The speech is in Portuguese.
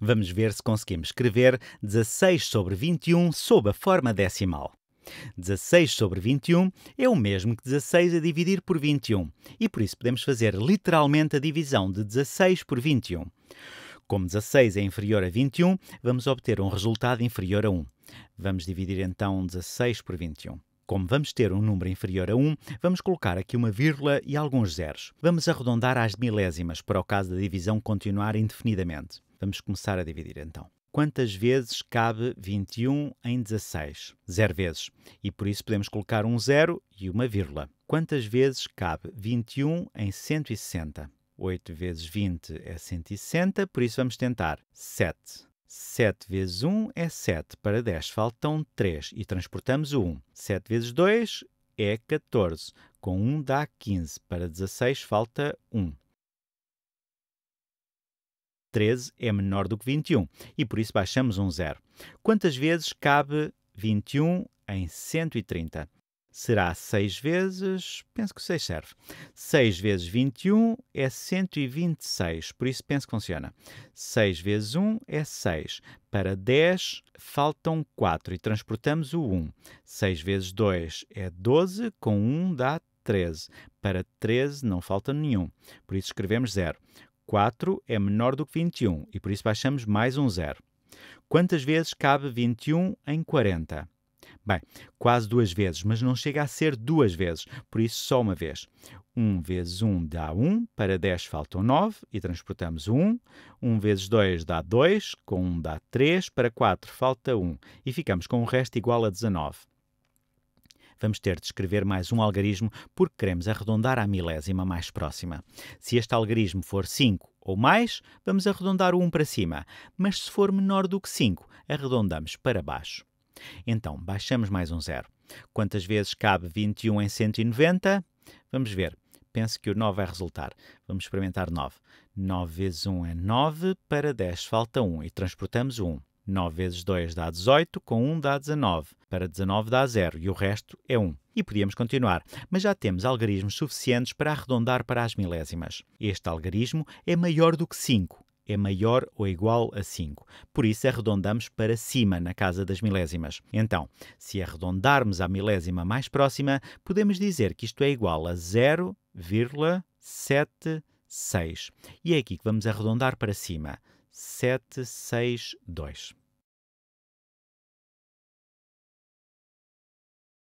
Vamos ver se conseguimos escrever 16 sobre 21 sob a forma decimal. 16 sobre 21 é o mesmo que 16 a dividir por 21, e por isso podemos fazer literalmente a divisão de 16 por 21. Como 16 é inferior a 21, vamos obter um resultado inferior a 1. Vamos dividir então 16 por 21. Como vamos ter um número inferior a 1, vamos colocar aqui uma vírgula e alguns zeros. Vamos arredondar às milésimas para o caso da divisão continuar indefinidamente. Vamos começar a dividir então. Quantas vezes cabe 21 em 16? Zero vezes. E por isso podemos colocar um zero e uma vírgula. Quantas vezes cabe 21 em 160? 8 vezes 20 é 160, por isso vamos tentar 7. 7 vezes 1 é 7, para 10 faltam 3 e transportamos o 1. 7 vezes 2 é 14, com 1 dá 15, para 16 falta 1. 13 é menor do que 21 e por isso baixamos um zero. Quantas vezes cabe 21 em 130? Será 6 vezes. Penso que 6 serve. 6 vezes 21 é 126, por isso penso que funciona. 6 vezes 1 é 6. Para 10 faltam 4 e transportamos o 1. 6 vezes 2 é 12, com 1 dá 13. Para 13 não falta nenhum, por isso escrevemos 0. 4 é menor do que 21 e por isso baixamos mais um zero. Quantas vezes cabe 21 em 40? Bem, quase duas vezes, mas não chega a ser duas vezes, por isso só uma vez. 1 vezes 1 dá 1, para 10 faltam 9 e transportamos 1. 1 vezes 2 dá 2, com 1 dá 3, para 4 falta 1 e ficamos com o resto igual a 19 vamos ter de escrever mais um algarismo porque queremos arredondar à milésima mais próxima. Se este algarismo for 5 ou mais, vamos arredondar o 1 para cima, mas se for menor do que 5, arredondamos para baixo. Então, baixamos mais um zero. Quantas vezes cabe 21 em 190? Vamos ver. Penso que o 9 vai resultar. Vamos experimentar 9. 9 vezes 1 é 9, para 10 falta 1 e transportamos 1. 9 vezes 2 dá 18, com 1 dá 19. Para 19 dá 0 e o resto é 1. E podíamos continuar, mas já temos algarismos suficientes para arredondar para as milésimas. Este algarismo é maior do que 5, é maior ou igual a 5. Por isso, arredondamos para cima na casa das milésimas. Então, se arredondarmos à milésima mais próxima, podemos dizer que isto é igual a 0,76. E é aqui que vamos arredondar para cima. 762.